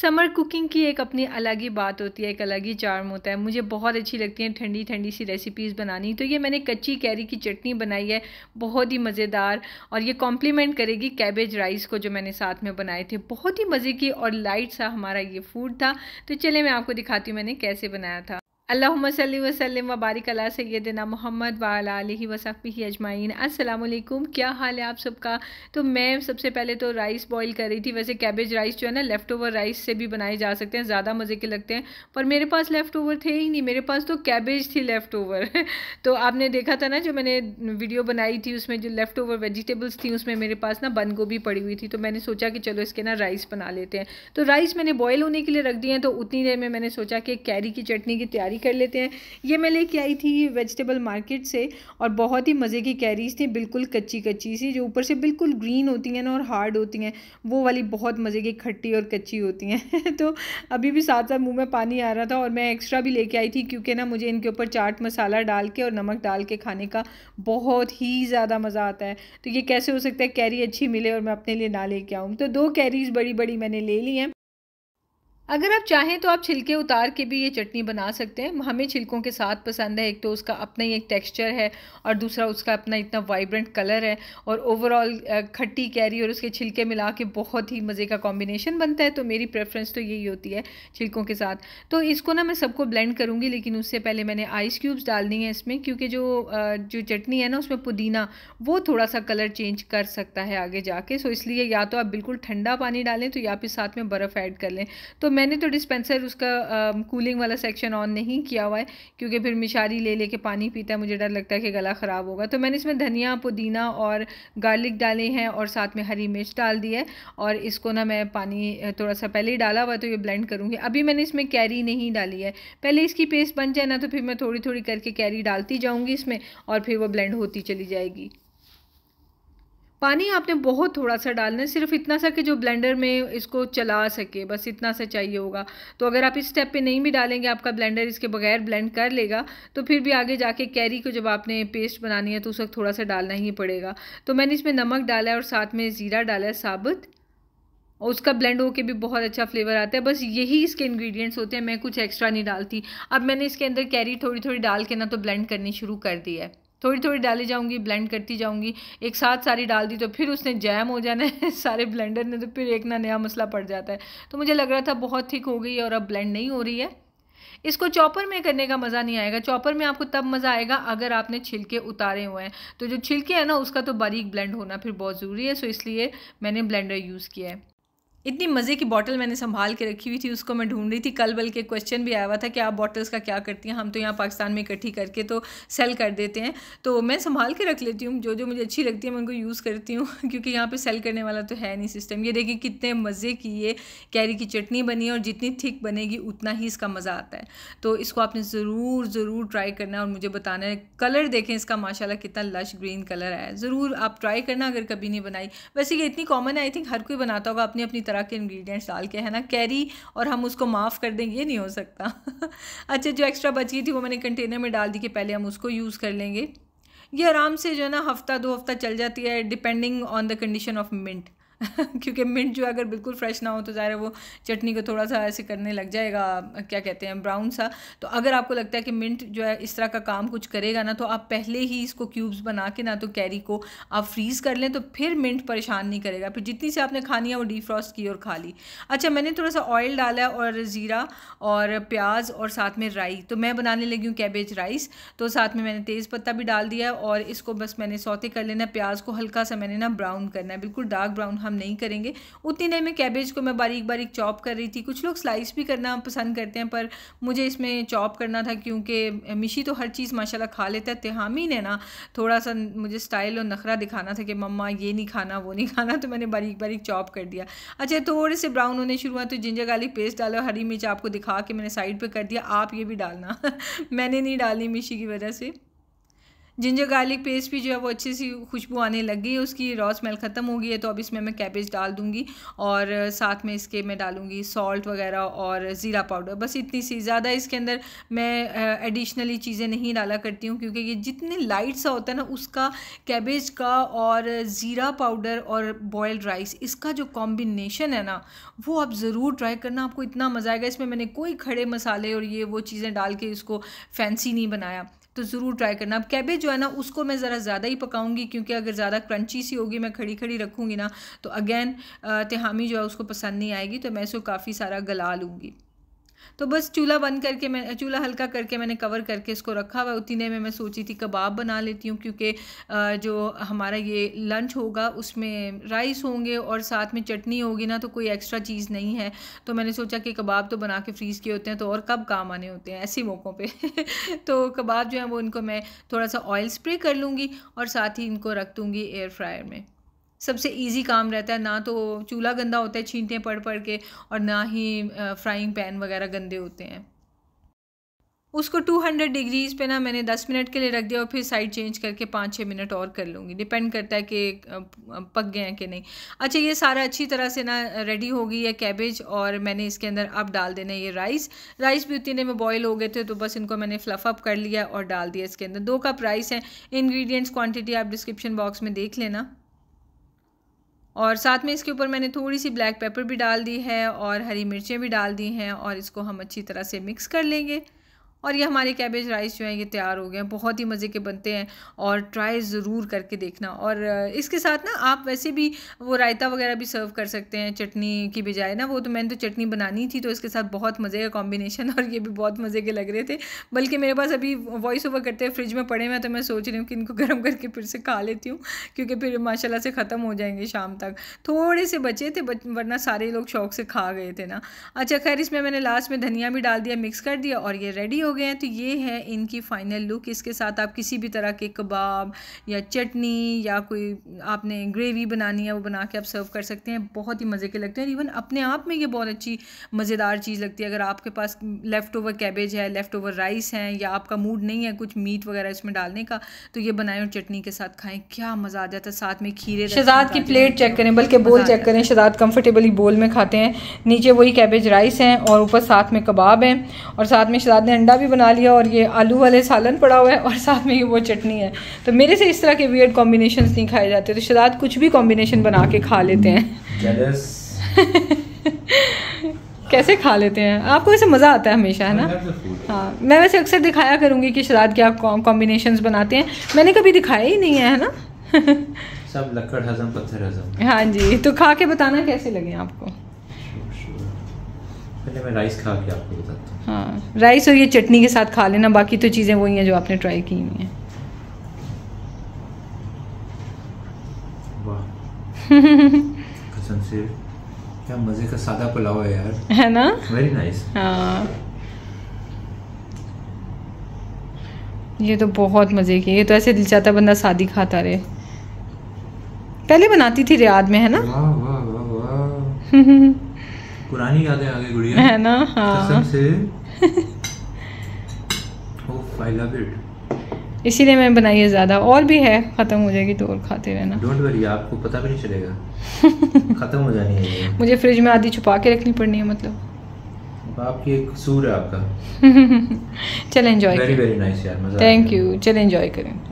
Summer cooking की एक अपनी अलग ही बात होती है एक अलग ही चार्म होता है मुझे बहुत अच्छी लगती है ठंडी ठंडी सी रेसिपीज़ बनानी तो ये मैंने कच्ची कैरी की चटनी बनाई है बहुत ही मज़ेदार और ये कॉम्प्लीमेंट करेगी कैबेज राइस को जो मैंने साथ में बनाए थे बहुत ही मज़े की और लाइट सा हमारा ये फूड था तो चले मैं आपको दिखाती हूँ मैंने कैसे बनाया था अल्लाम वसलम वबारक अला सैदिना मोहम्मद वाली वसफ़ी अजमाइन असलकुम क्या हाल है आप सबका तो मैं सबसे पहले तो राइस बॉईल कर रही थी वैसे कैबेज राइस जो है ना लेफ़्ट ओवर राइस से भी बनाए जा सकते हैं ज़्यादा मज़े के लगते हैं पर मेरे पास लेफ़्ट ओवर थे ही नहीं मेरे पास तो कैबेज थी लेफ़्ट ओवर तो आपने देखा था ना जो मैंने वीडियो बनाई थी उसमें जो लेफ़्ट ओवर वेजिटेबल्स थी उसमें मेरे पास ना बंद गोभी पड़ी हुई थी तो मैंने सोचा कि चलो इसके ना राइस बना लेते हैं तो राइस मैंने बॉयल होने के लिए रख दिए हैं तो उतनी देर में मैंने सोचा कि कैरी की चटनी की तैयारी कर लेते हैं ये मैं लेके आई थी वेजिटेबल मार्केट से और बहुत ही मज़े की कैरीज थी बिल्कुल कच्ची कच्ची सी जो ऊपर से बिल्कुल ग्रीन होती हैं ना और हार्ड होती हैं वो वाली बहुत मज़े की खट्टी और कच्ची होती हैं तो अभी भी साथ साथ मुँह में पानी आ रहा था और मैं एक्स्ट्रा भी लेके आई थी क्योंकि ना मुझे इनके ऊपर चाट मसाला डाल के और नमक डाल के खाने का बहुत ही ज़्यादा मज़ा आता है तो ये कैसे हो सकता है कैरी अच्छी मिले और मैं अपने लिए ना लेके आऊँ तो दो कैरीज़ बड़ी बड़ी मैंने ले ली हैं अगर आप चाहें तो आप छिलके उतार के भी ये चटनी बना सकते हैं हमें छिलकों के साथ पसंद है एक तो उसका अपना ही एक टेक्सचर है और दूसरा उसका अपना इतना वाइब्रेंट कलर है और ओवरऑल खट्टी कैरी और उसके छिलके मिला के बहुत ही मज़े का कॉम्बिनेशन बनता है तो मेरी प्रेफरेंस तो यही होती है छिलकों के साथ तो इसको ना मैं सबको ब्लेंड करूँगी लेकिन उससे पहले मैंने आइस क्यूब्स डालनी है इसमें क्योंकि जो जो चटनी है ना उसमें पुदीना वो थोड़ा सा कलर चेंज कर सकता है आगे जाके सो इसलिए या तो आप बिल्कुल ठंडा पानी डालें तो या फिर साथ में बर्फ़ ऐड कर लें तो मैंने तो डिस्पेंसर उसका कूलिंग वाला सेक्शन ऑन नहीं किया हुआ है क्योंकि फिर मिशारी ले लेके पानी पीता है मुझे डर लगता है कि गला ख़राब होगा तो मैंने इसमें धनिया पुदीना और गार्लिक डाले हैं और साथ में हरी मिर्च डाल दी है और इसको ना मैं पानी थोड़ा सा पहले ही डाला हुआ तो ये ब्लेंड करूँगी अभी मैंने इसमें कैरी नहीं डाली है पहले इसकी पेस्ट बन जाए ना तो फिर मैं थोड़ी थोड़ी करके कैरी डालती जाऊँगी इसमें और फिर वो ब्लेंड होती चली जाएगी पानी आपने बहुत थोड़ा सा डालना है सिर्फ इतना सा कि जो ब्लेंडर में इसको चला सके बस इतना सा चाहिए होगा तो अगर आप इस स्टेप पे नहीं भी डालेंगे आपका ब्लेंडर इसके बगैर ब्लेंड कर लेगा तो फिर भी आगे जाके कैरी को जब आपने पेस्ट बनानी है तो उस वक्त थोड़ा सा डालना ही पड़ेगा तो मैंने इसमें नमक डाला है और साथ में ज़ीरा डाला है साबुत और उसका ब्लेंड होके भी बहुत अच्छा फ्लेवर आता है बस यही इसके इंग्रेडिएंट्स होते हैं मैं कुछ एक्स्ट्रा नहीं डालती अब मैंने इसके अंदर कैरी थोड़ी थोड़ी डाल के ना तो ब्लेंड करनी शुरू कर दी है थोड़ी थोड़ी डाली जाऊंगी ब्लेंड करती जाऊंगी एक साथ सारी डाल दी तो फिर उसने जैम हो जाना है सारे ब्लेंडर ने तो फिर एक ना नया मसला पड़ जाता है तो मुझे लग रहा था बहुत ठीक हो गई है और अब ब्लेंड नहीं हो रही है इसको चॉपर में करने का मज़ा नहीं आएगा चॉपर में आपको तब मज़ा आएगा अगर आपने छिलके उतारे हुए हैं तो जो छिलके हैं ना उसका तो बारीक ब्लेंड होना फिर बहुत ज़रूरी है सो इसलिए मैंने ब्लेंडर यूज़ किया है इतनी मज़े की बॉटल मैंने संभाल के रखी हुई थी उसको मैं ढूंढ रही थी कल बल्कि क्वेश्चन भी आया हुआ था कि आप बॉटल्स का क्या करती हैं हम तो यहाँ पाकिस्तान में इकट्ठी करके तो सेल कर देते हैं तो मैं संभाल के रख लेती हूँ जो जो मुझे अच्छी लगती है मैं उनको यूज़ करती हूँ क्योंकि यहाँ पर सेल करने वाला तो है नहीं सिस्टम ये देखिए कितने मज़े की ये कैरी की चटनी बनी है और जितनी थिक बनेगी उतना ही इसका मज़ा आता है तो इसको आपने ज़रूर ज़रूर ट्राई करना है और मुझे बताना है कलर देखें इसका माशाला कितना लश ग्रीन कलर आया ज़रूर आप ट्राई करना अगर कभी नहीं बनाई वैसे ये इतनी कॉमन है आई थिंक हर कोई बनाता होगा अपनी अपनी तरह के इंग्रेडिएंट्स डाल के है ना कैरी और हम उसको माफ़ कर देंगे ये नहीं हो सकता अच्छा जो एक्स्ट्रा बची थी वो मैंने कंटेनर में डाल दी कि पहले हम उसको यूज़ कर लेंगे ये आराम से जो है ना हफ्ता दो हफ्ता चल जाती है depending on the condition of mint क्योंकि मिंट जो है अगर बिल्कुल फ्रेश ना हो तो ज़ाहिर वो चटनी को थोड़ा सा ऐसे करने लग जाएगा क्या कहते हैं ब्राउन सा तो अगर आपको लगता है कि मिंट जो है इस तरह का काम कुछ करेगा ना तो आप पहले ही इसको क्यूब्स बना के ना तो कैरी को आप फ्रीज़ कर लें तो फिर मिंट परेशान नहीं करेगा फिर जितनी से आपने खानी है वो डिफ्रॉस्ट की और खा ली अच्छा मैंने थोड़ा सा ऑयल डाला और ज़ीरा और प्याज और साथ में राई तो मैं बनाने लगी हूँ कैबेज राइस तो साथ में मैंने तेज़ पत्ता भी डाल दिया और इसको बस मैंने सौते कर लेना प्याज को हल्का सा मैंने ना ब्राउन करना है बिल्कुल डार्क ब्राउन हम नहीं करेंगे उतनी देर में कैबेज को मैं बारीक बारीक चॉप कर रही थी कुछ लोग स्लाइस भी करना पसंद करते हैं पर मुझे इसमें चॉप करना था क्योंकि मिशी तो हर चीज़ माशाल्लाह खा लेता है तिहामी ने ना थोड़ा सा मुझे स्टाइल और नखरा दिखाना था कि मम्मा ये नहीं खाना वो नहीं खाना तो मैंने बारीक बारीक चॉप कर दिया अच्छा थोड़े से ब्राउन होने शुरू हुआ तो जिंजर गाली पेस्ट डाला हरी मिर्च आपको दिखा के मैंने साइड पर कर दिया आप ये भी डालना मैंने नहीं डाली मिशी की वजह से जिंजर गार्लिक पेस्ट भी जो है वो अच्छी सी खुशबू आने लग गई है उसकी रॉ स्मेल ख़त्म हो गई है तो अब इसमें मैं कैबेज डाल दूँगी और साथ में इसके मैं डालूँगी सॉल्ट वगैरह और ज़ीरा पाउडर बस इतनी सी ज़्यादा इसके अंदर मैं एडिशनली चीज़ें नहीं डाला करती हूँ क्योंकि ये जितने लाइट सा होता है ना उसका कैबेज का और ज़ीरा पाउडर और बॉयल्ड राइस इसका जो कॉम्बिनेशन है ना वो आप ज़रूर ट्राई करना आपको इतना मज़ा आएगा इसमें मैंने कोई खड़े मसाले और ये वो चीज़ें डाल के इसको फैंसी नहीं बनाया तो ज़रूर ट्राई करना अब कैबेज जो है ना उसको मैं ज़रा ज़्यादा ही पकाऊंगी क्योंकि अगर ज़्यादा क्रंची सी होगी मैं खड़ी खड़ी रखूँगी ना तो अगेन तिहामी जो है उसको पसंद नहीं आएगी तो मैं इसको काफ़ी सारा गला लूँगी तो बस चूल्हा बंद करके मैं चूल्हा हल्का करके मैंने कवर करके इसको रखा हुआ उतने में मैं सोची थी कबाब बना लेती हूँ क्योंकि जो हमारा ये लंच होगा उसमें राइस होंगे और साथ में चटनी होगी ना तो कोई एक्स्ट्रा चीज़ नहीं है तो मैंने सोचा कि कबाब तो बना के फ्रीज़ किए होते हैं तो और कब काम आने होते हैं ऐसे मौक़ों पर तो कबाब जो है वो इनको मैं थोड़ा सा ऑयल स्प्रे कर लूँगी और साथ ही इनको रख दूँगी एयर फ्रायर में सबसे इजी काम रहता है ना तो चूल्हा गंदा होता है हैं पड़ पड़ के और ना ही फ्राइंग पैन वगैरह गंदे होते हैं उसको 200 डिग्रीज़ पे ना मैंने 10 मिनट के लिए रख दिया और फिर साइड चेंज करके पाँच छः मिनट और कर लूँगी डिपेंड करता है कि पक गए हैं कि नहीं अच्छा ये सारा अच्छी तरह से ना रेडी हो गई है कैबेज और मैंने इसके अंदर अब डाल देना ये राइस राइस भी उतने में बॉयल हो गए थे तो बस इनको मैंने फ्लफ अप कर लिया और डाल दिया इसके अंदर दो कप राइस हैं इन्ग्रीडियंट्स क्वान्टिटी आप डिस्क्रिप्शन बॉक्स में देख लेना और साथ में इसके ऊपर मैंने थोड़ी सी ब्लैक पेपर भी डाल दी है और हरी मिर्चें भी डाल दी हैं और इसको हम अच्छी तरह से मिक्स कर लेंगे और ये हमारे कैबेज राइस जो हैं ये तैयार हो गए हैं बहुत ही मज़े के बनते हैं और ट्राई ज़रूर करके देखना और इसके साथ ना आप वैसे भी वो रायता वगैरह भी सर्व कर सकते हैं चटनी की बजाय ना वो तो मैंने तो चटनी बनानी थी तो इसके साथ बहुत मज़े का कॉम्बिनेशन और ये भी बहुत मज़े के लग रहे थे बल्कि मेरे पास अभी वॉइस ओवर करते हैं फ्रिज में पड़े हुए हैं तो मैं सोच रही हूँ कि इनको गर्म करके फिर से खा लेती हूँ क्योंकि फिर माशाला से ख़त्म हो जाएंगे शाम तक थोड़े से बचे थे वरना सारे लोग शौक से खा गए थे ना अच्छा खैर इसमें मैंने लास्ट में धनिया भी डाल दिया मिक्स कर दिया और ये रेडी हो हो गए हैं तो ये है इनकी फाइनल लुक इसके साथ आप किसी भी तरह के कबाब या चटनी या कोई आपने ग्रेवी बनानी है वो बना के आप सर्व कर सकते हैं बहुत ही मज़े के लगते हैं इवन अपने आप में ये बहुत अच्छी मज़ेदार चीज़ लगती है अगर आपके पास लेफ़्ट ओवर कैबेज है लेफ़्ट ओवर राइस है या आपका मूड नहीं है कुछ मीट वगैरह इसमें डालने का तो ये बनाएं और चटनी के साथ खाएं क्या मज़ा आ जाता है साथ में खीरे शहजाद की प्लेट चेक करें बल्कि बोल चेक करें शहजाद कंफर्टेबली बोल में खाते हैं नीचे वही कैबेज राइस हैं और ऊपर साथ में कबाब हैं और साथ में शहजाद ने अंडा भी बना लिया और ये आलू वाले सालन पड़ा हुआ है और साथ में ये वो चटनी है तो मेरे से इस तरह के वियर्ड कॉम्बिनेशन नहीं खाए जाते तो शराब कुछ भी कॉम्बिनेशन बना के खा लेते हैं कैसे खा लेते हैं आपको वैसे मज़ा आता है हमेशा है ना हाँ मैं वैसे अक्सर दिखाया करूँगी कि शराब के आप कॉम्बिनेशन बनाते हैं मैंने कभी दिखाया ही नहीं है ना सब लकड़ हजम पत्थर हजम हाँ जी तो खा के बताना कैसे लगे आपको पहले मैं राइस खा के आपको बताता हूँ हाँ राइस और ये चटनी के साथ खा लेना बाकी तो चीज़ें वही हैं जो आपने ट्राई की हुई हैं क्या मज़े का सादा पुलाव है यार है ना वेरी नाइस nice. हाँ ये तो बहुत मज़े की ये तो ऐसे दिल चाहता बंदा शादी खाता रहे पहले बनाती थी रियाद में है ना वाह वाह वाह वाह पुरानी यादें आ गई गुड़िया है ना हाँ कसम से ओफ आई लव इट इसीलिए मैं बनाई है ज़्यादा और भी है ख़त्म हो जाएगी तो और खाते रहना डोंट वरी आपको पता भी नहीं चलेगा ख़त्म हो जानी है मुझे फ्रिज में आधी छुपा के रखनी पड़नी है मतलब आपकी एक सूर है आपका चल एंजॉय वेरी वेरी नाइस यार मज़ा थैंक यू चल एंजॉय करें